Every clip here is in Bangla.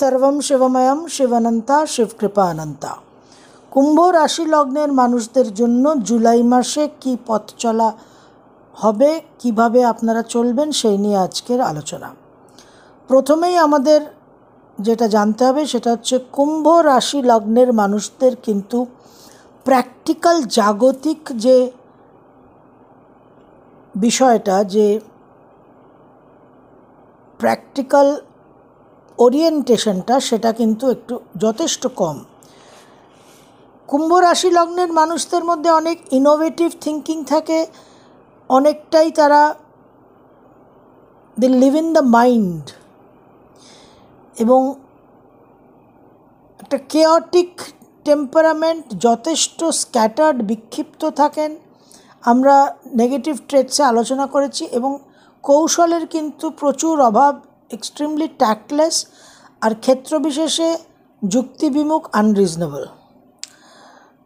সর্বম শিবময়ম শিবানন্তা শিবকৃপানন্তা কুম্ভ রাশি লগ্নের মানুষদের জন্য জুলাই মাসে কি পথ চলা হবে কিভাবে আপনারা চলবেন সেই নিয়ে আজকের আলোচনা প্রথমেই আমাদের যেটা জানতে হবে সেটা হচ্ছে কুম্ভ রাশি লগ্নের মানুষদের কিন্তু প্র্যাকটিক্যাল জাগতিক যে বিষয়টা যে প্র্যাকটিক্যাল ওরিয়েন্টেশনটা সেটা কিন্তু একটু যথেষ্ট কম কুম্ভ রাশি লগ্নের মানুষদের মধ্যে অনেক ইনোভেটিভ থিঙ্কিং থাকে অনেকটাই তারা they live in the mind এবং একটা কেয়টিক টেম্পারামেন্ট যথেষ্ট স্ক্যাটার্ড বিক্ষিপ্ত থাকেন আমরা নেগেটিভ ট্রেডসে আলোচনা করেছি এবং কৌশলের কিন্তু প্রচুর অভাব এক্সট্রিমলি ট্যাক্টলেস আর ক্ষেত্রবিশেষে যুক্তিবিমুখ আনরিজনেবল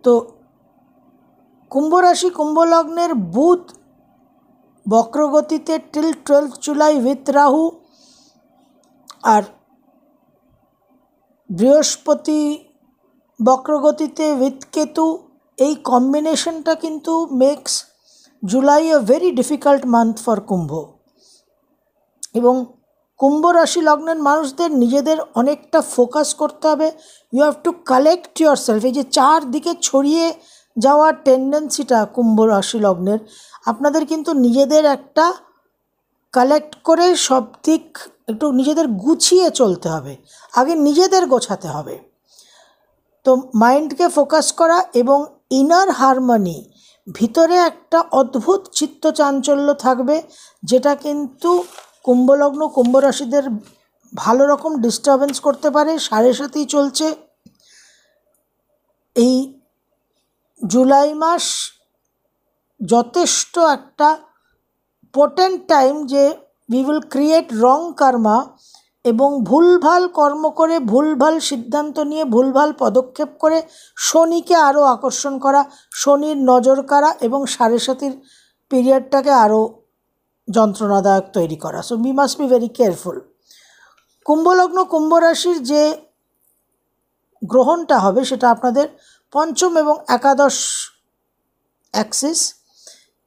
তো কুম্ভরাশি কুম্ভলগ্নের বুথ বক্রগতিতে till twelve July with Rahu আর বৃহস্পতি বক্রগতিতে উইথ কেতু এই কম্বিনেশনটা কিন্তু makes July a very difficult month for কুম্ভ এবং কুম্ভ রাশি লগ্নের মানুষদের নিজেদের অনেকটা ফোকাস করতে হবে you have to collect yourself এই যে চারদিকে ছড়িয়ে যাওয়ার টেন্ডেন্সিটা কুম্ভ রাশি লগ্নের আপনাদের কিন্তু নিজেদের একটা কালেক্ট করে সব দিক একটু নিজেদের গুছিয়ে চলতে হবে আগে নিজেদের গোছাতে হবে তো মাইন্ডকে ফোকাস করা এবং ইনার হারমনি ভিতরে একটা অদ্ভুত চিত্ত চাঞ্চল্য থাকবে যেটা কিন্তু কুম্ভলগ্ন কুম্ভ রাশিদের ভালো রকম ডিস্টারবেন্স করতে পারে সাড়ে সাথেই চলছে এই জুলাই মাস যথেষ্ট একটা পোটেন্ট টাইম যে we will create wrong karma এবং ভুলভাল কর্ম করে ভুলভাল সিদ্ধান্ত নিয়ে ভুলভাল পদক্ষেপ করে শনিকে আরও আকর্ষণ করা শনির নজর কারা এবং সাড়ে সাতির পিরিয়ডটাকে আরও যন্ত্রণাদায়ক তৈরি করা so be must be very careful কুম্ভলগ্ন কুম্ভ রাশির যে গ্রহণটা হবে সেটা আপনাদের পঞ্চম এবং একাদশ অ্যাক্সিস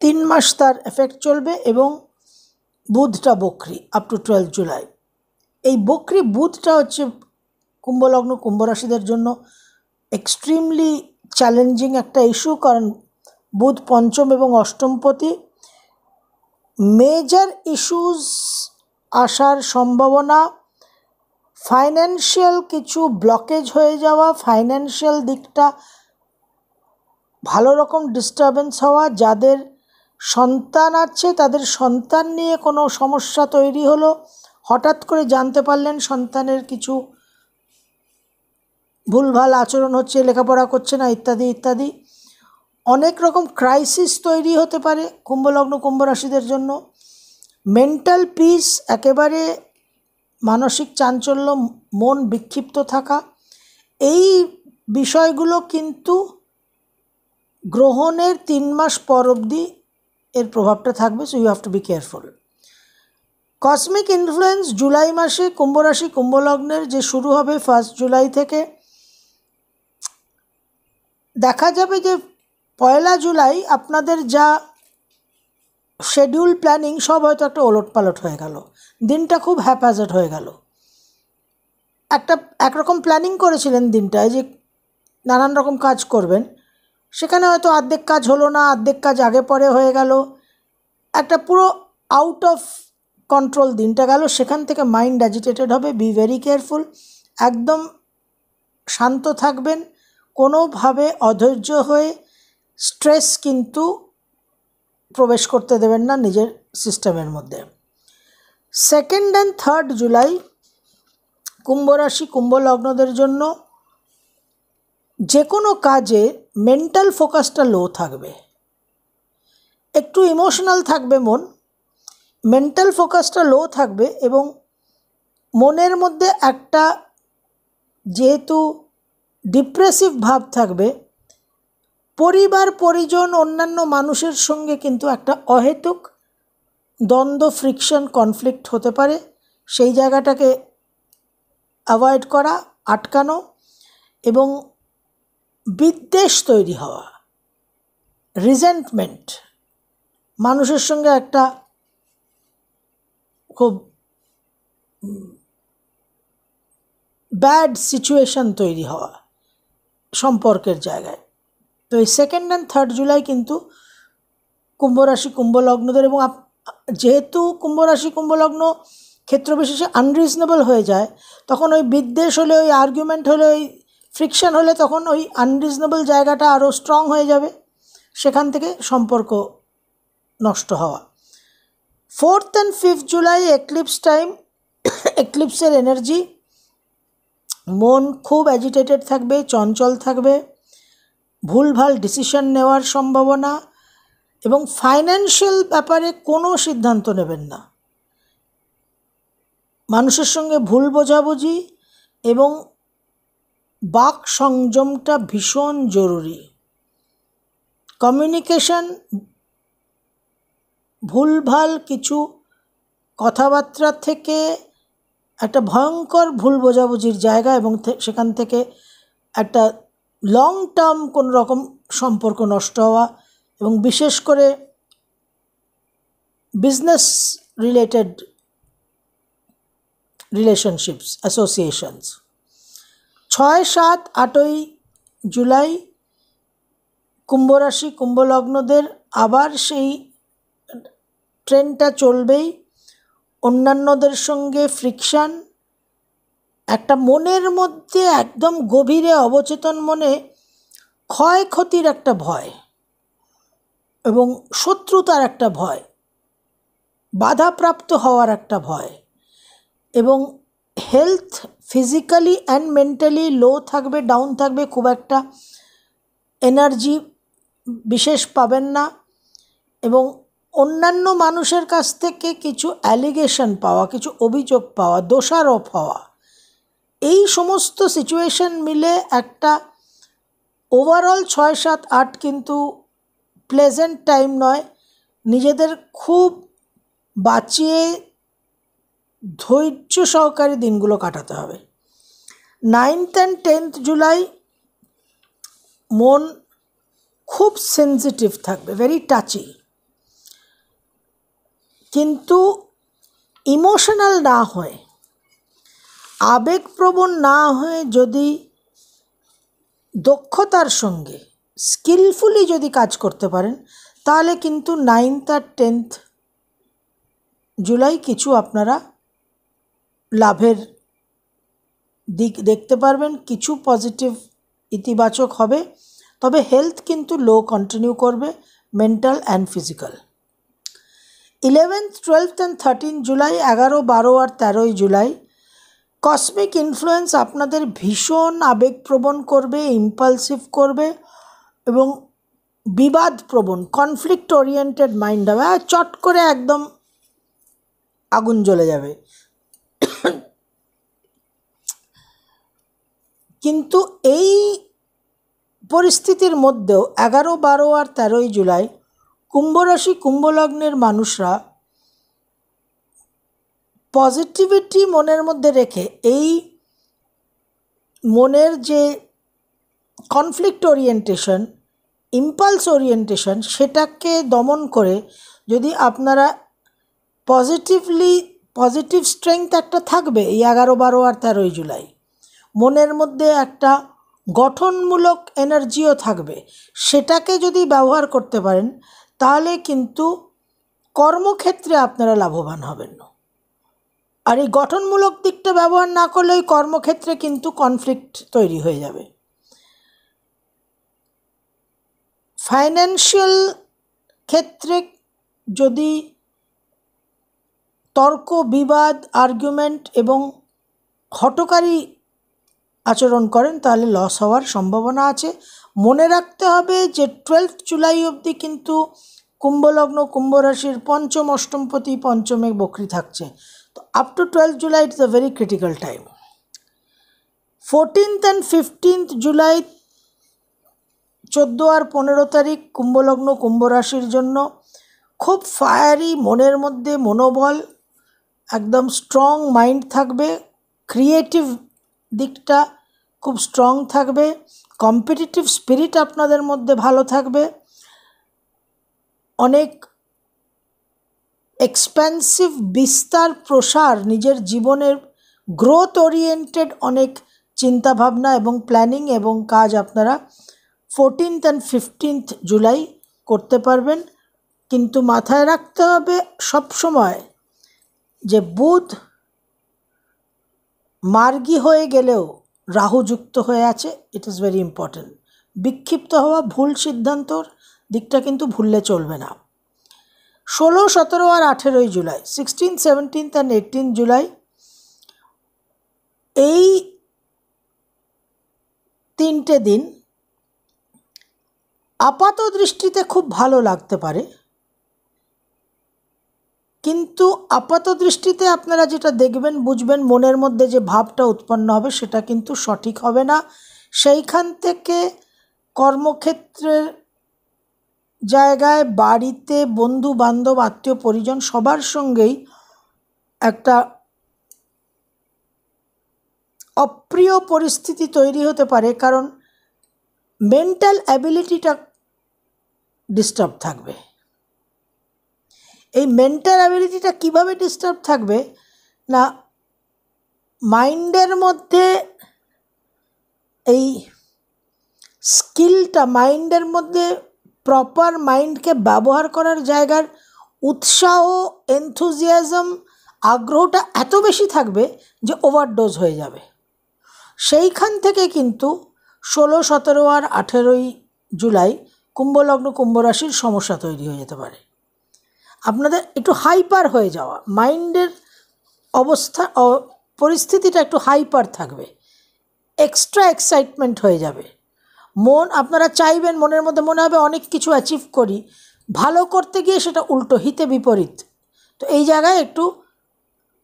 তিন মাস তার এফেক্ট চলবে এবং বুধটা বকরি আপ টু টুয়েলভ জুলাই এই বকরি বুধটা হচ্ছে কুম্ভলগ্ন কুম্ভরাশিদের জন্য এক্সট্রিমলি চ্যালেঞ্জিং একটা ইস্যু কারণ বুধ পঞ্চম এবং অষ্টমপতি মেজর ইস্যুস আসার সম্ভাবনা ফাইন্যান্সিয়াল কিছু ব্লকেজ হয়ে যাওয়া ফাইন্যান্সিয়াল দিকটা ভালো রকম ডিস্টারবেন্স হওয়া যাদের সন্তান আছে তাদের সন্তান নিয়ে কোনো সমস্যা তৈরি হলো হঠাৎ করে জানতে পারলেন সন্তানের কিছু ভুলভাল আচরণ হচ্ছে লেখাপড়া করছে না ইত্যাদি ইত্যাদি অনেক রকম ক্রাইসিস তৈরি হতে পারে কুম্ভলগ্ন কুম্ভরাশিদের জন্য মেন্টাল পিস একেবারে মানসিক চাঞ্চল্য মন বিক্ষিপ্ত থাকা এই বিষয়গুলো কিন্তু গ্রহণের তিন মাস পর অবধি এর প্রভাবটা থাকবে so you have to be careful cosmic influence July মাসে কুম্ভরাশি কুম্ভলগ্নের যে শুরু হবে ফার্স্ট জুলাই থেকে দেখা যাবে যে পয়লা জুলাই আপনাদের যা শেডিউল প্ল্যানিং সব হয়তো একটা ওলট পালট হয়ে গেল দিনটা খুব হ্যাপাজেট হয়ে গেল একটা একরকম প্ল্যানিং করেছিলেন দিনটায় যে নানান রকম কাজ করবেন সেখানে হয়তো অর্ধেক কাজ হলো না অর্ধেক কাজ আগে পরে হয়ে গেল একটা পুরো আউট অফ কন্ট্রোল দিনটা গেল সেখান থেকে মাইন্ড অ্যাজিটেটেড হবে বি ভেরি কেয়ারফুল একদম শান্ত থাকবেন কোনোভাবে অধৈর্য হয়ে স্ট্রেস কিন্তু প্রবেশ করতে দেবেন না নিজের সিস্টেমের মধ্যে সেকেন্ড অ্যান্ড থার্ড জুলাই কুম্ভ রাশি কুম্ভ লগ্নদের জন্য যে কোনো কাজে মেন্টাল ফোকাসটা লো থাকবে একটু ইমোশনাল থাকবে মন মেন্টাল ফোকাসটা লো থাকবে এবং মনের মধ্যে একটা যেহেতু ডিপ্রেসিভ ভাব থাকবে পরিবার পরিজন অন্যান্য মানুষের সঙ্গে কিন্তু একটা অহেতুক দ্বন্দ্ব ফ্রিকশন কনফ্লিক্ট হতে পারে সেই জায়গাটাকে অ্যাভয়েড করা আটকানো এবং বিদ্বেষ তৈরি হওয়া রিজেন্টমেন্ট মানুষের সঙ্গে একটা খুব ব্যাড সিচুয়েশন তৈরি হওয়া সম্পর্কের জায়গায় তো এই সেকেন্ড অ্যান্ড থার্ড জুলাই কিন্তু কুম্ভরাশি কুম্ভলগ্নদের এবং যেহেতু কুম্ভরাশি কুম্ভলগ্ন ক্ষেত্রবিশেষে ক্ষেত্র বিশেষে আনরিজনেবল হয়ে যায় তখন ওই বিদ্বেষ হলে ওই আর্গুমেন্ট হলে ওই ফ্রিকশন হলে তখন ওই আনরিজনেবল জায়গাটা আরও স্ট্রং হয়ে যাবে সেখান থেকে সম্পর্ক নষ্ট হওয়া fourth and fifth July eclipse time এক্লিপসের এনার্জি মন খুব অ্যাজিটেটেড থাকবে চঞ্চল থাকবে ভুলভাল ডিসিশন নেওয়ার সম্ভাবনা এবং ফাইন্যান্সিয়াল ব্যাপারে কোনো সিদ্ধান্ত নেবেন না মানুষের সঙ্গে ভুল বোঝাবুঝি এবং বাক সংযমটা ভীষণ জরুরি কমিউনিকেশন ভুলভাল কিছু কথাবার্তা থেকে একটা ভয়ঙ্কর ভুল বোঝাবুঝির জায়গা এবং সেখান থেকে একটা লং টার্ম কোন রকম সম্পর্ক নষ্ট হওয়া এবং বিশেষ করে বিজনেস রিলেটেড রিলেশনশিপস অ্যাসোসিয়েশনস ছয় সাত আটই জুলাই কুম্ভরাশি কুম্ভলগ্নদের আবার সেই ট্রেনটা চলবেই অন্যান্যদের সঙ্গে ফ্রিকশান একটা মনের মধ্যে একদম গভীরে অবচেতন মনে ক্ষয়ক্ষতির একটা ভয় এবং শত্রুতার একটা ভয় বাধাপ্রাপ্ত হওয়ার একটা ভয় এবং health physically and mentally low থাকবে ডাউন থাকবে খুব একটা এনার্জি বিশেষ পাবেন না এবং অন্যান্য মানুষের কাছ থেকে কিছু অ্যালিগেশন পাওয়া কিছু অভিযোগ পাওয়া দোষারোপ হওয়া এই সমস্ত সিচুয়েশন মিলে একটা ওভারঅল ছয় সাত আট কিন্তু প্লেজেন্ট টাইম নয় নিজেদের খুব বাঁচিয়ে ধৈর্য সহকারে দিনগুলো কাটাতে হবে নাইনথ অ্যান্ড টেন্থ জুলাই মন খুব সেন্সিটিভ থাকবে ভেরি টাচি কিন্তু ইমোশনাল না হয় আবেগপ্রবণ না হয়ে যদি দক্ষতার সঙ্গে স্কিলফুলি যদি কাজ করতে পারেন তাহলে কিন্তু নাইন্থ আর টেন্থ জুলাই কিছু আপনারা লাভের দিক দেখতে পারবেন কিছু পজিটিভ ইতিবাচক হবে তবে হেলথ কিন্তু লো কন্টিনিউ করবে mental and physical eleventh twelve and thirteen July এগারো বারো আর তেরোই জুলাই কসমিক ইনফ্লুয়েন্স আপনাদের ভীষণ আবেগপ্রবণ করবে ইম্পালসিভ করবে এবং বিবাদপ্রবণ কনফ্লিক্ট ওরিয়েন্টেড মাইন্ড হবে আর চট করে একদম আগুন জ্বলে যাবে কিন্তু এই পরিস্থিতির মধ্যেও এগারো বারো আর তেরোই জুলাই কুম্ভরাশি কুম্ভলগ্নের মানুষরা পজিটিভিটি মনের মধ্যে রেখে এই মনের যে কনফ্লিক্ট ওরিয়েন্টেশন ইম্পালস ওরিয়েন্টেশন সেটাকে দমন করে যদি আপনারা পজিটিভলি পজিটিভ স্ট্রেংথ একটা থাকবে এই এগারো বারো আর তেরোই জুলাই মনের মধ্যে একটা গঠনমূলক এনার্জিও থাকবে সেটাকে যদি ব্যবহার করতে পারেন তাহলে কিন্তু কর্মক্ষেত্রে আপনারা লাভবান হবেন আর এই গঠনমূলক দিকটা ব্যবহার না করলে ওই কর্মক্ষেত্রে কিন্তু কনফ্লিক্ট তৈরি হয়ে যাবে ফাইন্যান্সিয়াল ক্ষেত্রে যদি তর্ক বিবাদ আর্গুমেন্ট এবং হটকারী আচরণ করেন তাহলে লস হওয়ার সম্ভাবনা আছে মনে রাখতে হবে যে টুয়েলভ জুলাই অবধি কিন্তু কুম্ভলগ্ন কুম্ভরাশির পঞ্চম অষ্টমপতি পঞ্চমে বকরি থাকছে তো up to twelve July it's a very critical time fourteenth and fifteenth July চোদ্দো আর পনেরো তারিখ কুম্ভলগ্ন কুম্ভরাশির জন্য খুব ফায়ারি মনের মধ্যে মনোবল একদম স্ট্রং মাইন্ড থাকবে ক্রিয়েটিভ দিকটা খুব স্ট্রং থাকবে কম্পিটিটিভ স্পিরিট আপনাদের মধ্যে ভালো থাকবে অনেক এক্সপেন্সিভ বিস্তার প্রসার নিজের জীবনের গ্রোথ ওরিয়েন্টেড অনেক চিন্তাভাবনা এবং প্ল্যানিং এবং কাজ আপনারা ফোরটিন্থ অ্যান্ড ফিফটিন্থ জুলাই করতে পারবেন কিন্তু মাথায় রাখতে হবে সব সময় যে বুধ মার্গী হয়ে গেলেও রাহু যুক্ত হয়ে আছে ইট ইজ ভেরি ইম্পর্ট্যান্ট বিক্ষিপ্ত হওয়া ভুল সিদ্ধান্তর দিকটা কিন্তু ভুললে চলবে না ষোলো সতেরো আর আঠেরোই July sixteen seventeenth and eighteen July এই তিনটে দিন আপাত দৃষ্টিতে খুব ভালো লাগতে পারে কিন্তু আপাত দৃষ্টিতে আপনারা যেটা দেখবেন বুঝবেন মনের মধ্যে যে ভাবটা উৎপন্ন হবে সেটা কিন্তু সঠিক হবে না সেইখান থেকে কর্মক্ষেত্রের জায়গায় বাড়িতে বন্ধু বান্ধব আত্মীয় পরিজন সবার সঙ্গেই একটা অপ্রিয় পরিস্থিতি তৈরি হতে পারে কারণ মেন্টাল অ্যাবিলিটিটা ডিস্টার্ব থাকবে এই মেন্টাল অ্যাবিলিটিটা কিভাবে ডিস্টার্ব থাকবে না মাইন্ডের মধ্যে এই স্কিলটা মাইন্ডের মধ্যে প্রপার মাইন্ডকে ব্যবহার করার জায়গার উৎসাহ এনথুজিয়াজম আগ্রহটা এত বেশি থাকবে যে ওভারডোজ হয়ে যাবে সেইখান থেকে কিন্তু ষোলো সতেরো আর আঠেরোই জুলাই কুম্ভলগ্ন কুম্ভরাশির সমস্যা তৈরি হয়ে যেতে পারে আপনাদের একটু হাইপার হয়ে যাওয়া মাইন্ডের অবস্থা পরিস্থিতিটা একটু হাইপার থাকবে এক্সট্রা এক্সাইটমেন্ট হয়ে যাবে মন আপনারা চাইবেন মনের মধ্যে মনে হবে অনেক কিছু অ্যাচিভ করি ভালো করতে গিয়ে সেটা উল্টো হিতে বিপরীত তো এই জায়গায় একটু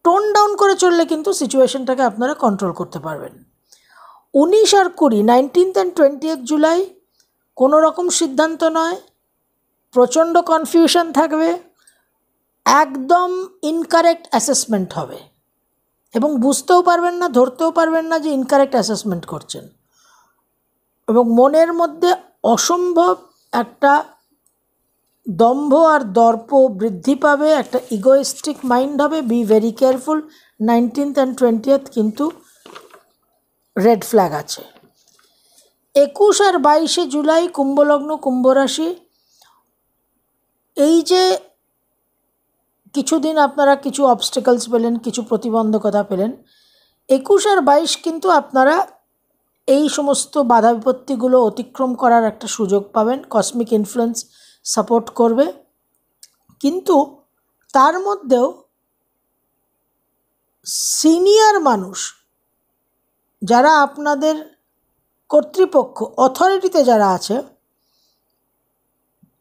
টোন ডাউন করে চললে কিন্তু সিচুয়েশনটাকে আপনারা কন্ট্রোল করতে পারবেন উনিশ আর কুড়ি নাইনটিন্থ অ্যান্ড টোয়েন্টি জুলাই কোনো রকম সিদ্ধান্ত নয় প্রচণ্ড কনফিউশন থাকবে একদম ইনকারেক্ট অ্যাসেসমেন্ট হবে এবং বুঝতেও পারবেন না ধরতেও পারবেন না যে ইনকারেক্ট অ্যাসেসমেন্ট করছেন এবং মনের মধ্যে অসম্ভব একটা দম্ভ আর দর্প বৃদ্ধি পাবে একটা ইগোয়েস্টিক মাইন্ড হবে be very careful nineteenth and twentieth কিন্তু রেড ফ্ল্যাগ আছে একুশ আর বাইশে জুলাই কুম্ভলগ্ন কুম্ভরাশি এই যে কিছুদিন আপনারা কিছু অবস্টেকলস পেলেন কিছু প্রতিবন্ধকতা পেলেন একুশ আর বাইশ কিন্তু আপনারা এই সমস্ত বাধা বিপত্তিগুলো অতিক্রম করার একটা সুযোগ পাবেন কসমিক ইনফ্লুয়েন্স সাপোর্ট করবে কিন্তু তার মধ্যেও সিনিয়র মানুষ যারা আপনাদের কর্তৃপক্ষ অথরিটিতে যারা আছে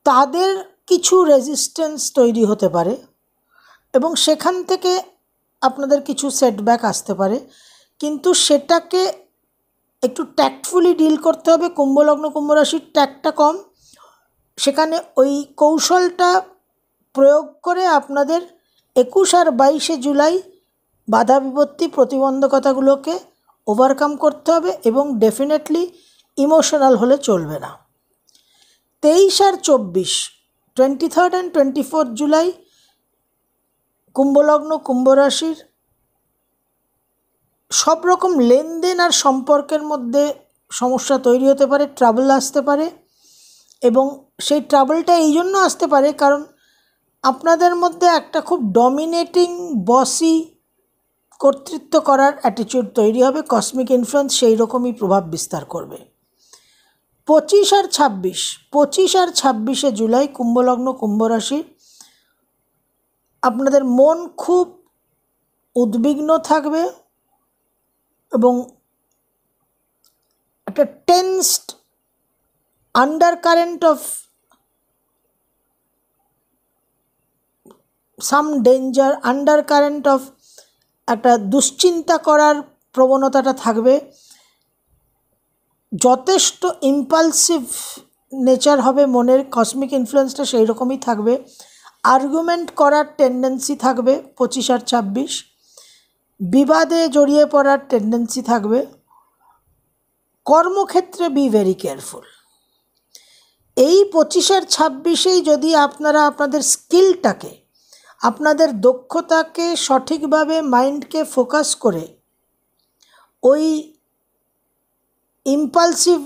তাদের কিছু রেজিস্ট্যান্স তৈরি হতে পারে এবং সেখান থেকে আপনাদের কিছু সেটব্যাক আসতে পারে কিন্তু সেটাকে একটু ট্যাক্টফুলি ডিল করতে হবে কুম্ভলগ্ন রাশির ট্যাক্টটা কম সেখানে ওই কৌশলটা প্রয়োগ করে আপনাদের একুশ আর বাইশে জুলাই বাধা বিপত্তি প্রতিবন্ধকতাগুলোকে ওভারকাম করতে হবে এবং ডেফিনেটলি ইমোশনাল হলে চলবে না তেইশ আর চব্বিশ twenty third and twenty fourth July কুম্ভলগ্ন কুম্ভরাশির সব রকম লেনদেন আর সম্পর্কের মধ্যে সমস্যা তৈরি হতে পারে ট্রাবল আসতে পারে এবং সেই ট্রাবলটা এই জন্য আসতে পারে কারণ আপনাদের মধ্যে একটা খুব ডমিনেটিং বসি কর্তৃত্ব করার অ্যাটিচিউড তৈরি হবে কসমিক ইনফ্লুয়েন্স সেই রকমই প্রভাব বিস্তার করবে পঁচিশ আর ছাব্বিশ পঁচিশ আর ছাব্বিশে জুলাই কুম্ভলগ্ন কুম্ভরাশি আপনাদের মন খুব উদ্বিগ্ন থাকবে এবং একটা tensed undercurrent of some danger undercurrent of একটা দুশ্চিন্তা করার প্রবণতাটা থাকবে যথেষ্ট ইম্পালসিভ নেচার হবে মনের কসমিক ইনফ্লুয়েন্সটা সেই রকমই থাকবে আর্গুমেন্ট করার টেন্ডেন্সি থাকবে পঁচিশ আর ছাব্বিশ বিবাদে জড়িয়ে পড়ার টেন্ডেন্সি থাকবে কর্মক্ষেত্রে বি ভেরি কেয়ারফুল এই পঁচিশের ছাব্বিশেই যদি আপনারা আপনাদের স্কিলটাকে আপনাদের দক্ষতাকে সঠিকভাবে মাইন্ডকে ফোকাস করে ওই ইম্পালসিভ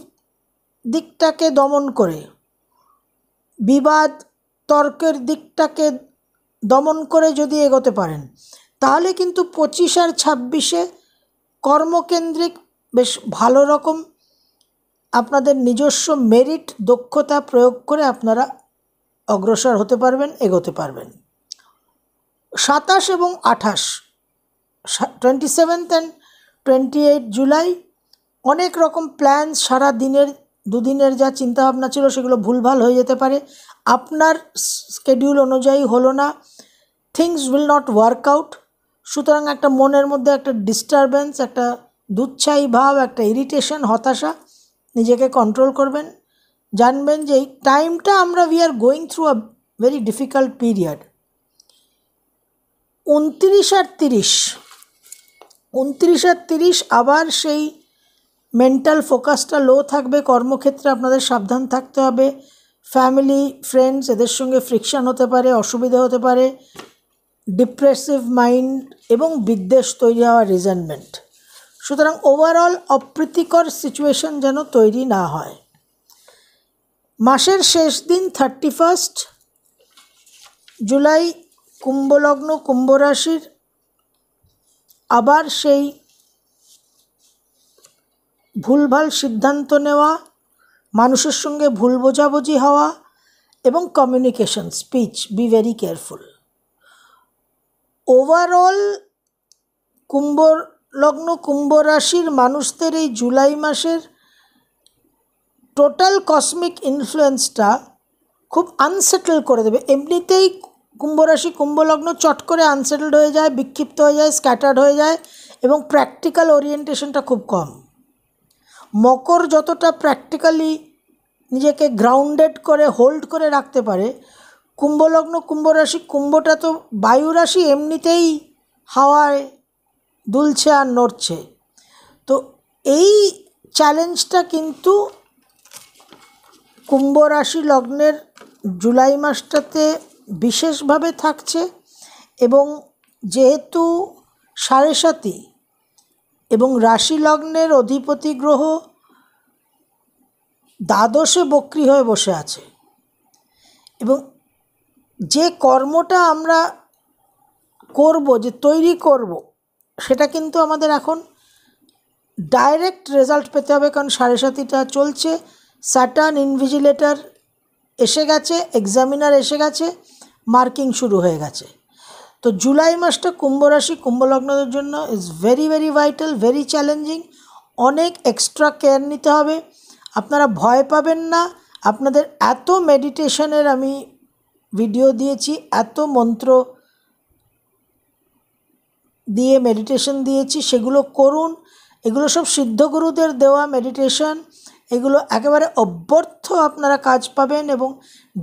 দিকটাকে দমন করে বিবাদ তর্কের দিকটাকে দমন করে যদি এগোতে পারেন তাহলে কিন্তু পঁচিশ আর ছাব্বিশে কর্মকেন্দ্রিক বেশ ভালো রকম আপনাদের নিজস্ব মেরিট দক্ষতা প্রয়োগ করে আপনারা অগ্রসর হতে পারবেন এগোতে পারবেন সাতাশ এবং আঠাশ twenty seventh and twenty eight July অনেক রকম প্ল্যান সারা দিনের দুদিনের যা চিন্তাভাবনা ছিল সেগুলো ভুলভাল হয়ে যেতে পারে আপনার স্কেডিউল অনুযায়ী হলো না things will not work out সুতরাং একটা মনের মধ্যে একটা ডিস্টারবেন্স একটা দুচ্ছাই ভাব একটা ইরিটেশন হতাশা নিজেকে কন্ট্রোল করবেন জানবেন যে এই টাইমটা আমরা we are going through a very difficult period উনত্রিশ আর তিরিশ উনত্রিশ আর তিরিশ আবার সেই মেন্টাল ফোকাসটা লো থাকবে কর্মক্ষেত্রে আপনাদের সাবধান থাকতে হবে ফ্যামিলি ফ্রেন্ডস এদের সঙ্গে ফ্রিকশান হতে পারে অসুবিধা হতে পারে ডিপ্রেসিভ মাইন্ড এবং বিদ্বেষ তৈরি হওয়া রিজেনমেন্ট সুতরাং ওভারঅল অপ্রীতিকর সিচুয়েশন যেন তৈরি না হয় মাসের শেষ দিন থার্টি ফার্স্ট জুলাই কুম্ভলগ্ন কুম্ভরাশির আবার সেই ভুলভাল সিদ্ধান্ত নেওয়া মানুষের সঙ্গে ভুল বোঝাবুঝি হওয়া এবং communication speech be very careful overall কুম্ভ লগ্ন কুম্ভ রাশির মানুষদের এই জুলাই মাসের টোটাল কসমিক ইনফ্লুয়েন্সটা খুব আনসেটেল করে দেবে এমনিতেই কুম্ভ রাশি কুম্ভ লগ্ন চট করে আনসেটেলড হয়ে যায় বিক্ষিপ্ত হয়ে যায় স্ক্যাটার্ড হয়ে যায় এবং প্র্যাকটিক্যাল ওরিয়েন্টেশনটা খুব কম মকর যতটা প্র্যাকটিক্যালি নিজেকে গ্রাউন্ডেড করে হোল্ড করে রাখতে পারে কুম্ভলগ্ন কুম্ভ রাশি কুম্ভটা তো বায়ু রাশি এমনিতেই হাওয়ায় দুলছে আর নড়ছে তো এই চ্যালেঞ্জটা কিন্তু কুম্ভ রাশি লগ্নের জুলাই মাসটাতে বিশেষভাবে থাকছে এবং যেহেতু সাড়ে সাতই এবং রাশি লগ্নের অধিপতি গ্রহ দ্বাদশে বক্রি হয়ে বসে আছে এবং যে কর্মটা আমরা করব যে তৈরি করব সেটা কিন্তু আমাদের এখন ডাইরেক্ট রেজাল্ট পেতে হবে কারণ সাড়ে সাতিটা চলছে স্যাটার্ন ইনভিজিলেটার এসে গেছে এক্সামিনার এসে গেছে মার্কিং শুরু হয়ে গেছে তো জুলাই মাসটা কুম্ভরাশি কুম্ভলগ্নদের জন্য is very very vital very challenging অনেক এক্সট্রা কেয়ার নিতে হবে আপনারা ভয় পাবেন না আপনাদের এত মেডিটেশনের আমি ভিডিও দিয়েছি এত মন্ত্র দিয়ে মেডিটেশন দিয়েছি সেগুলো করুন এগুলো সব সিদ্ধ গুরুদের দেওয়া মেডিটেশন এগুলো একেবারে অব্যর্থ আপনারা কাজ পাবেন এবং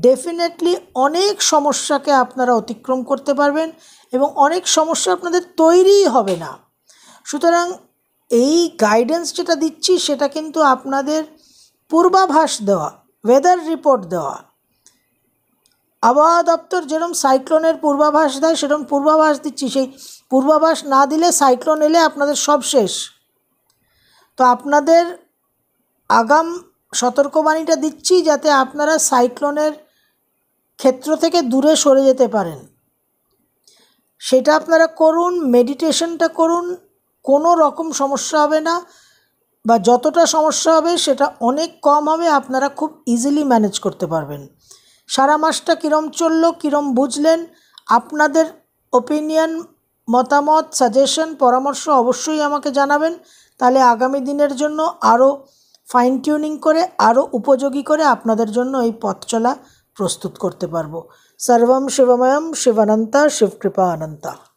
ডেফিনেটলি অনেক সমস্যাকে আপনারা অতিক্রম করতে পারবেন এবং অনেক সমস্যা আপনাদের তৈরিই হবে না সুতরাং এই গাইডেন্স যেটা দিচ্ছি সেটা কিন্তু আপনাদের পূর্বাভাস দেওয়া ওয়েদার রিপোর্ট দেওয়া আবহাওয়া দপ্তর যেরকম সাইক্লোনের পূর্বাভাস দেয় সেরকম পূর্বাভাস দিচ্ছি সেই পূর্বাভাস না দিলে সাইক্লোন এলে আপনাদের সব শেষ তো আপনাদের আগাম সতর্কবাণীটা দিচ্ছি যাতে আপনারা সাইক্লোনের ক্ষেত্র থেকে দূরে সরে যেতে পারেন সেটা আপনারা করুন মেডিটেশনটা করুন কোনো রকম সমস্যা হবে না বা যতটা সমস্যা হবে সেটা অনেক কম হবে আপনারা খুব ইজিলি ম্যানেজ করতে পারবেন সারা মাসটা কীরম চলল কীরম বুঝলেন আপনাদের ওপিনিয়ন মতামত সাজেশন পরামর্শ অবশ্যই আমাকে জানাবেন তাহলে আগামী দিনের জন্য আরও ফাইন টিউনিং করে আরও উপযোগী করে আপনাদের জন্য এই পথ চলা প্রস্তুত করতে পারবো সর্বম শিবময়ম শিবানন্তা শিবকৃপা অনন্তা